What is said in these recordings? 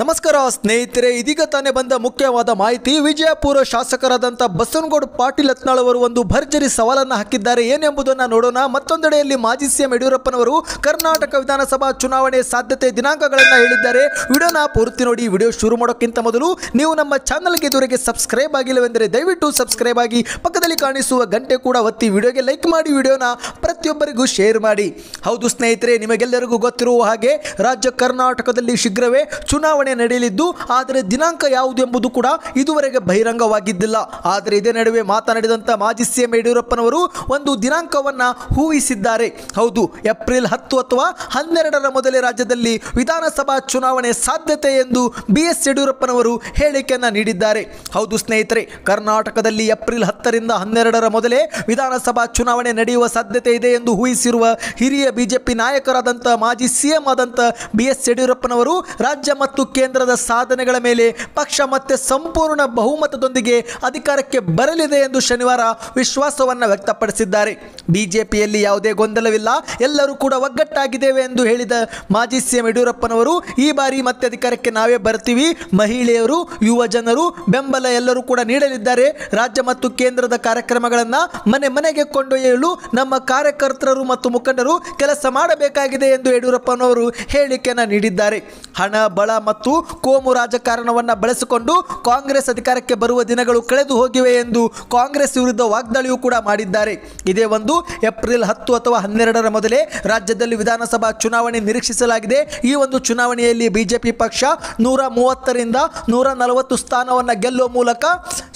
ನಮಸ್ಕಾರ ಸ್ನೇಹಿತರೆ ಇದೀಗ ತಾನೇ ಬಂದ ಮುಖ್ಯವಾದ ಮಾಹಿತಿ ವಿಜಯಪುರ ಶಾಸಕರಾದಂಥ ಬಸವನಗೌಡ ಪಾಟೀಲ್ ಅವರು ಒಂದು ಭರ್ಜರಿ ಸವಾಲನ್ನು ಹಾಕಿದ್ದಾರೆ ಏನೆಂಬುದನ್ನು ನೋಡೋಣ ಮತ್ತೊಂದೆಡೆಯಲ್ಲಿ ಮಾಜಿ ಸಿಎಂ ಯಡಿಯೂರಪ್ಪನವರು ಕರ್ನಾಟಕ ವಿಧಾನಸಭಾ ಚುನಾವಣೆ ಸಾಧ್ಯತೆ ದಿನಾಂಕಗಳನ್ನು ಹೇಳಿದ್ದಾರೆ ವಿಡಿಯೋನ ಪೂರ್ತಿ ನೋಡಿ ವಿಡಿಯೋ ಶುರು ಮಾಡೋಕ್ಕಿಂತ ಮೊದಲು ನೀವು ನಮ್ಮ ಚಾನಲ್ಗೆ ದೊರೆಗೆ ಸಬ್ಸ್ಕ್ರೈಬ್ ಆಗಿಲ್ಲವೆಂದರೆ ದಯವಿಟ್ಟು ಸಬ್ಸ್ಕ್ರೈಬ್ ಆಗಿ ಪಕ್ಕದಲ್ಲಿ ಕಾಣಿಸುವ ಗಂಟೆ ಕೂಡ ಒತ್ತಿ ವಿಡಿಯೋಗೆ ಲೈಕ್ ಮಾಡಿ ವಿಡಿಯೋನ ಪ್ರತಿಯೊಬ್ಬರಿಗೂ ಶೇರ್ ಮಾಡಿ ಹೌದು ಸ್ನೇಹಿತರೆ ನಿಮಗೆಲ್ಲರಿಗೂ ಗೊತ್ತಿರುವ ಹಾಗೆ ರಾಜ್ಯ ಕರ್ನಾಟಕದಲ್ಲಿ ಶೀಘ್ರವೇ ಚುನಾವಣೆ ಚುನಾವಣೆ ನಡೆಯಲಿದ್ದು ಆದರೆ ದಿನಾಂಕ ಯಾವುದು ಎಂಬುದು ಕೂಡ ಇದುವರೆಗೆ ಬಹಿರಂಗವಾಗಿದ್ದಿಲ್ಲ ಆದರೆ ಇದೇ ನಡುವೆ ಮಾತನಾಡಿದಂಥ ಮಾಜಿ ಸಿಎಂ ಯಡಿಯೂರಪ್ಪನವರು ಒಂದು ದಿನಾಂಕವನ್ನು ಹೂವಿಸಿದ್ದಾರೆ ಹೌದು ಏಪ್ರಿಲ್ ಹತ್ತು ಅಥವಾ ಹನ್ನೆರಡರ ಮೊದಲೇ ರಾಜ್ಯದಲ್ಲಿ ವಿಧಾನಸಭಾ ಚುನಾವಣೆ ಸಾಧ್ಯತೆ ಎಂದು ಬಿ ಎಸ್ ಯಡಿಯೂರಪ್ಪನವರು ಹೇಳಿಕೆಯನ್ನು ನೀಡಿದ್ದಾರೆ ಹೌದು ಸ್ನೇಹಿತರೆ ಕರ್ನಾಟಕದಲ್ಲಿ ಏಪ್ರಿಲ್ ಹತ್ತರಿಂದ ಹನ್ನೆರಡರ ಮೊದಲೇ ವಿಧಾನಸಭಾ ಚುನಾವಣೆ ನಡೆಯುವ ಸಾಧ್ಯತೆ ಇದೆ ಎಂದು ಊಹಿಸಿರುವ ಹಿರಿಯ ಬಿಜೆಪಿ ನಾಯಕರಾದಂಥ ಮಾಜಿ ಸಿಎಂ ಆದಂಥ ಬಿ ಎಸ್ ಯಡಿಯೂರಪ್ಪನವರು ರಾಜ್ಯ ಮತ್ತು ಕೇಂದ್ರದ ಸಾಧನೆಗಳ ಮೇಲೆ ಪಕ್ಷ ಮತ್ತೆ ಸಂಪೂರ್ಣ ಬಹುಮತದೊಂದಿಗೆ ಅಧಿಕಾರಕ್ಕೆ ಬರಲಿದೆ ಎಂದು ಶನಿವಾರ ವಿಶ್ವಾಸವನ್ನು ವ್ಯಕ್ತಪಡಿಸಿದ್ದಾರೆ ಬಿಜೆಪಿಯಲ್ಲಿ ಯಾವುದೇ ಗೊಂದಲವಿಲ್ಲ ಎಲ್ಲರೂ ಕೂಡ ಒಗ್ಗಟ್ಟಾಗಿದ್ದೇವೆ ಎಂದು ಹೇಳಿದ ಮಾಜಿ ಸಿಎಂ ಯಡಿಯೂರಪ್ಪನವರು ಈ ಬಾರಿ ಮತ್ತೆ ಅಧಿಕಾರಕ್ಕೆ ನಾವೇ ಬರ್ತೀವಿ ಮಹಿಳೆಯರು ಯುವ ಜನರು ಬೆಂಬಲ ಎಲ್ಲರೂ ಕೂಡ ನೀಡಲಿದ್ದಾರೆ ರಾಜ್ಯ ಮತ್ತು ಕೇಂದ್ರದ ಕಾರ್ಯಕ್ರಮಗಳನ್ನು ಮನೆ ಮನೆಗೆ ಕೊಂಡೊಯ್ಯಲು ನಮ್ಮ ಕಾರ್ಯಕರ್ತರು ಮತ್ತು ಮುಖಂಡರು ಕೆಲಸ ಮಾಡಬೇಕಾಗಿದೆ ಎಂದು ಯಡಿಯೂರಪ್ಪನವರು ಹೇಳಿಕೆಯನ್ನು ನೀಡಿದ್ದಾರೆ ಹಣ ಬಳ ಮತ್ತು ಮತ್ತು ಕೋಮು ರಾಜಕಾರಣವನ್ನು ಬಳಸಿಕೊಂಡು ಕಾಂಗ್ರೆಸ್ ಅಧಿಕಾರಕ್ಕೆ ಬರುವ ದಿನಗಳು ಕಳೆದು ಹೋಗಿವೆ ಎಂದು ಕಾಂಗ್ರೆಸ್ ವಿರುದ್ಧ ವಾಗ್ದಾಳಿಯೂ ಕೂಡ ಮಾಡಿದ್ದಾರೆ ಇದೇ ಒಂದು ಏಪ್ರಿಲ್ ಹತ್ತು ಅಥವಾ ಹನ್ನೆರಡರ ಮೊದಲೇ ರಾಜ್ಯದಲ್ಲಿ ವಿಧಾನಸಭಾ ಚುನಾವಣೆ ನಿರೀಕ್ಷಿಸಲಾಗಿದೆ ಈ ಒಂದು ಚುನಾವಣೆಯಲ್ಲಿ ಬಿಜೆಪಿ ಪಕ್ಷ ನೂರ ಮೂವತ್ತರಿಂದ ನೂರ ನಲವತ್ತು ಸ್ಥಾನವನ್ನು ಗೆಲ್ಲುವ ಮೂಲಕ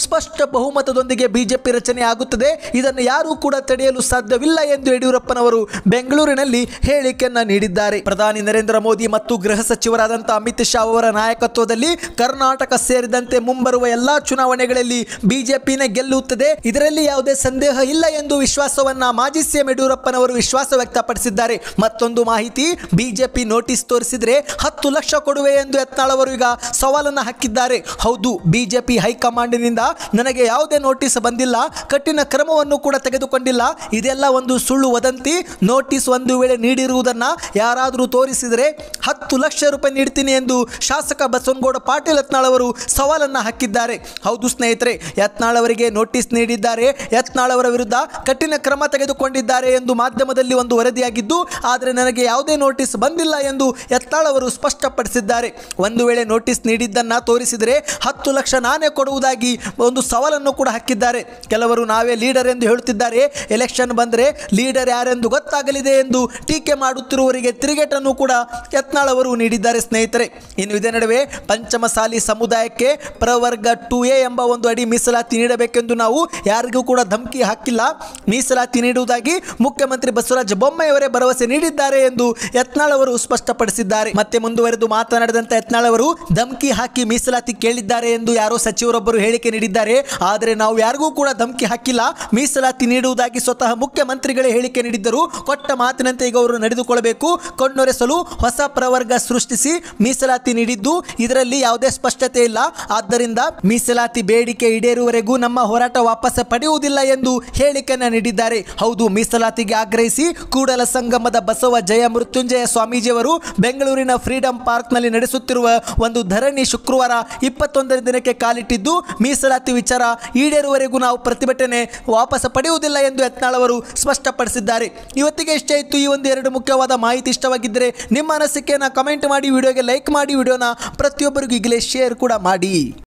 ಸ್ಪಷ್ಟ ಬಹುಮತದೊಂದಿಗೆ ಬಿಜೆಪಿ ರಚನೆ ಆಗುತ್ತದೆ ಇದನ್ನು ಯಾರೂ ಕೂಡ ತಡೆಯಲು ಸಾಧ್ಯವಿಲ್ಲ ಎಂದು ಯಡಿಯೂರಪ್ಪನವರು ಬೆಂಗಳೂರಿನಲ್ಲಿ ಹೇಳಿಕೆಯನ್ನು ನೀಡಿದ್ದಾರೆ ಪ್ರಧಾನಿ ನರೇಂದ್ರ ಮೋದಿ ಮತ್ತು ಗೃಹ ಸಚಿವರಾದಂಥ ಅಮಿತ್ ಶಾ ಅವರ ನಾಯಕತ್ವದಲ್ಲಿ ಕರ್ನಾಟಕ ಸೇರಿದಂತೆ ಮುಂಬರುವ ಎಲ್ಲಾ ಚುನಾವಣೆಗಳಲ್ಲಿ ಬಿಜೆಪಿನೇ ಗೆಲ್ಲುತ್ತದೆ ಇದರಲ್ಲಿ ಯಾವುದೇ ಸಂದೇಹ ಇಲ್ಲ ಎಂದು ವಿಶ್ವಾಸವನ್ನ ಮಾಜಿ ಸಿಎಂ ಯಡಿಯೂರಪ್ಪನವರು ವಿಶ್ವಾಸ ವ್ಯಕ್ತಪಡಿಸಿದ್ದಾರೆ ಮತ್ತೊಂದು ಮಾಹಿತಿ ಬಿಜೆಪಿ ನೋಟಿಸ್ ತೋರಿಸಿದ್ರೆ ಹತ್ತು ಲಕ್ಷ ಕೊಡುವೆ ಎಂದು ಯತ್ನಾಳ್ ಅವರು ಈಗ ಸವಾಲನ್ನು ಹಾಕಿದ್ದಾರೆ ಹೌದು ಬಿಜೆಪಿ ಹೈಕಮಾಂಡ್ನಿಂದ ನನಗೆ ಯಾವುದೇ ನೋಟಿಸ್ ಬಂದಿಲ್ಲ ಕಠಿಣ ಕ್ರಮವನ್ನು ಕೂಡ ತೆಗೆದುಕೊಂಡಿಲ್ಲ ಇದೆಲ್ಲ ಒಂದು ಸುಳ್ಳು ವದಂತಿ ನೋಟಿಸ್ ಒಂದು ವೇಳೆ ನೀಡಿರುವುದನ್ನು ಯಾರಾದರೂ ತೋರಿಸಿದರೆ ಹತ್ತು ಲಕ್ಷ ರೂಪಾಯಿ ನೀಡ್ತೀನಿ ಎಂದು ಶಾಸಕ ಬಸವನಗೌಡ ಪಾಟೀಲ್ ಯತ್ನಾಳ್ ಅವರು ಸವಾಲನ್ನು ಹಾಕಿದ್ದಾರೆ ಹೌದು ಸ್ನೇಹಿತರೆ ಯತ್ನಾಳ್ ಅವರಿಗೆ ನೋಟಿಸ್ ನೀಡಿದ್ದಾರೆ ಯತ್ನಾಳ್ ಅವರ ವಿರುದ್ಧ ಕಠಿಣ ಕ್ರಮ ತೆಗೆದುಕೊಂಡಿದ್ದಾರೆ ಎಂದು ಮಾಧ್ಯಮದಲ್ಲಿ ಒಂದು ವರದಿಯಾಗಿದ್ದು ಆದರೆ ನನಗೆ ಯಾವುದೇ ನೋಟಿಸ್ ಬಂದಿಲ್ಲ ಎಂದು ಯತ್ನಾಳ್ ಅವರು ಸ್ಪಷ್ಟಪಡಿಸಿದ್ದಾರೆ ಒಂದು ವೇಳೆ ನೋಟಿಸ್ ನೀಡಿದ್ದನ್ನು ತೋರಿಸಿದರೆ ಹತ್ತು ಲಕ್ಷ ನಾನೇ ಕೊಡುವುದಾಗಿ ಒಂದು ಸವಾಲನ್ನು ಕೂಡ ಹಾಕಿದ್ದಾರೆ ಕೆಲವರು ನಾವೇ ಲೀಡರ್ ಎಂದು ಹೇಳುತ್ತಿದ್ದಾರೆ ಎಲೆಕ್ಷನ್ ಬಂದರೆ ಲೀಡರ್ ಯಾರೆಂದು ಗೊತ್ತಾಗಲಿದೆ ಎಂದು ಟೀಕೆ ಮಾಡುತ್ತಿರುವವರಿಗೆ ತಿರುಗೇಟನ್ನು ಕೂಡ ಯತ್ನಾಳ್ ಅವರು ನೀಡಿದ್ದಾರೆ ಸ್ನೇಹಿತರೆ ಇನ್ನು ಇದೇ ನಡುವೆ ಪಂಚಮಸಾಲಿ ಸಮುದಾಯಕ್ಕೆ ಪ್ರವರ್ಗ ಟು ಎ ಎಂಬ ಒಂದು ಅಡಿ ಮೀಸಲಾತಿ ನೀಡಬೇಕೆಂದು ನಾವು ಯಾರಿಗೂ ಕೂಡ ಧಮಕಿ ಹಾಕಿಲ್ಲ ಮೀಸಲಾತಿ ನೀಡುವುದಾಗಿ ಮುಖ್ಯಮಂತ್ರಿ ಬಸವರಾಜ ಬೊಮ್ಮೆಯವರೇ ಭರವಸೆ ನೀಡಿದ್ದಾರೆ ಎಂದು ಯತ್ನಾಳ್ ಅವರು ಸ್ಪಷ್ಟಪಡಿಸಿದ್ದಾರೆ ಮತ್ತೆ ಮುಂದುವರೆದು ಮಾತನಾಡಿದಂತ ಯತ್ನಾಳ್ ಅವರು ಧಮಕಿ ಹಾಕಿ ಮೀಸಲಾತಿ ಕೇಳಿದ್ದಾರೆ ಎಂದು ಯಾರೋ ಸಚಿವರೊಬ್ಬರು ಹೇಳಿಕೆ ನೀಡಿದ್ದಾರೆ ನೀಡಿದ್ದಾರೆ ಆದರೆ ನಾವು ಯಾರಿಗೂ ಕೂಡ ಧಮಕಿ ಹಾಕಿಲ್ಲ ಮೀಸಲಾತಿ ನೀಡುವುದಾಗಿ ಸ್ವತಃ ಮುಖ್ಯಮಂತ್ರಿಗಳೇ ಹೇಳಿಕೆ ನೀಡಿದ್ದರು ಕೊಟ್ಟ ಮಾತಿನಂತೆ ಈಗ ಅವರು ನಡೆದುಕೊಳ್ಳಬೇಕು ಕಣ್ಣೊರೆಸಲು ಹೊಸ ಪ್ರವರ್ಗ ಸೃಷ್ಟಿಸಿ ಮೀಸಲಾತಿ ನೀಡಿದ್ದು ಇದರಲ್ಲಿ ಯಾವುದೇ ಸ್ಪಷ್ಟತೆ ಇಲ್ಲ ಆದ್ದರಿಂದ ಮೀಸಲಾತಿ ಬೇಡಿಕೆ ಈಡೇರುವವರೆಗೂ ನಮ್ಮ ಹೋರಾಟ ವಾಪಸ್ ಪಡೆಯುವುದಿಲ್ಲ ಎಂದು ಹೇಳಿಕೆಯನ್ನು ನೀಡಿದ್ದಾರೆ ಹೌದು ಮೀಸಲಾತಿಗೆ ಆಗ್ರಹಿಸಿ ಕೂಡಲ ಸಂಗಮದ ಬಸವ ಜಯ ಮೃತ್ಯುಂಜಯ ಸ್ವಾಮೀಜಿಯವರು ಬೆಂಗಳೂರಿನ ಫ್ರೀಡಂ ಪಾರ್ಕ್ನಲ್ಲಿ ನಡೆಸುತ್ತಿರುವ ಒಂದು ಧರಣಿ ಶುಕ್ರವಾರ ಇಪ್ಪತ್ತೊಂದನೇ ದಿನಕ್ಕೆ ಕಾಲಿಟ್ಟಿದ್ದು ಮೀಸಲಾತಿ ಮೀಸಲಾತಿ ವಿಚಾರ ಈಡೇರುವವರೆಗೂ ನಾವು ಪ್ರತಿಭಟನೆ ವಾಪಸ್ ಪಡೆಯುವುದಿಲ್ಲ ಎಂದು ಯತ್ನಾಳ್ ಅವರು ಸ್ಪಷ್ಟಪಡಿಸಿದ್ದಾರೆ ಇವತ್ತಿಗೆ ಇಷ್ಟೇ ಇತ್ತು ಈ ಒಂದು ಎರಡು ಮುಖ್ಯವಾದ ಮಾಹಿತಿ ಇಷ್ಟವಾಗಿದ್ದರೆ ನಿಮ್ಮ ಅನಿಸಿಕೆಯನ್ನು ಕಮೆಂಟ್ ಮಾಡಿ ವಿಡಿಯೋಗೆ ಲೈಕ್ ಮಾಡಿ ವಿಡಿಯೋನ ಪ್ರತಿಯೊಬ್ಬರಿಗೂ ಈಗಲೇ ಶೇರ್ ಕೂಡ ಮಾಡಿ